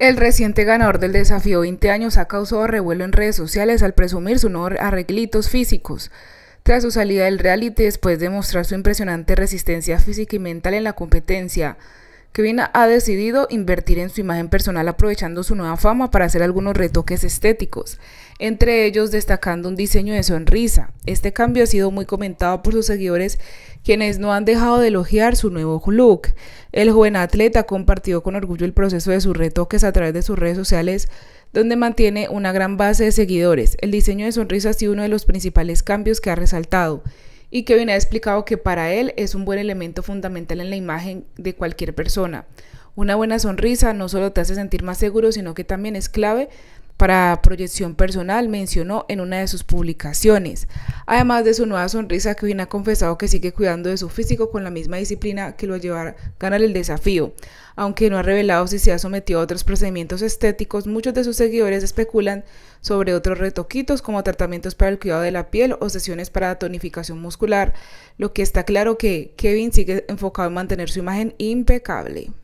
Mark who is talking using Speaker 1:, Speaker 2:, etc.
Speaker 1: El reciente ganador del desafío 20 años ha causado revuelo en redes sociales al presumir su a arreglitos físicos. Tras su salida del reality después de mostrar su impresionante resistencia física y mental en la competencia, Kevin ha decidido invertir en su imagen personal aprovechando su nueva fama para hacer algunos retoques estéticos, entre ellos destacando un diseño de sonrisa. Este cambio ha sido muy comentado por sus seguidores, quienes no han dejado de elogiar su nuevo look. El joven atleta compartió con orgullo el proceso de sus retoques a través de sus redes sociales donde mantiene una gran base de seguidores. El diseño de sonrisa ha sido uno de los principales cambios que ha resaltado y Kevin ha explicado que para él es un buen elemento fundamental en la imagen de cualquier persona. Una buena sonrisa no solo te hace sentir más seguro, sino que también es clave para proyección personal mencionó en una de sus publicaciones, además de su nueva sonrisa Kevin ha confesado que sigue cuidando de su físico con la misma disciplina que lo llevará a ganar el desafío. Aunque no ha revelado si se ha sometido a otros procedimientos estéticos, muchos de sus seguidores especulan sobre otros retoquitos como tratamientos para el cuidado de la piel o sesiones para tonificación muscular, lo que está claro que Kevin sigue enfocado en mantener su imagen impecable.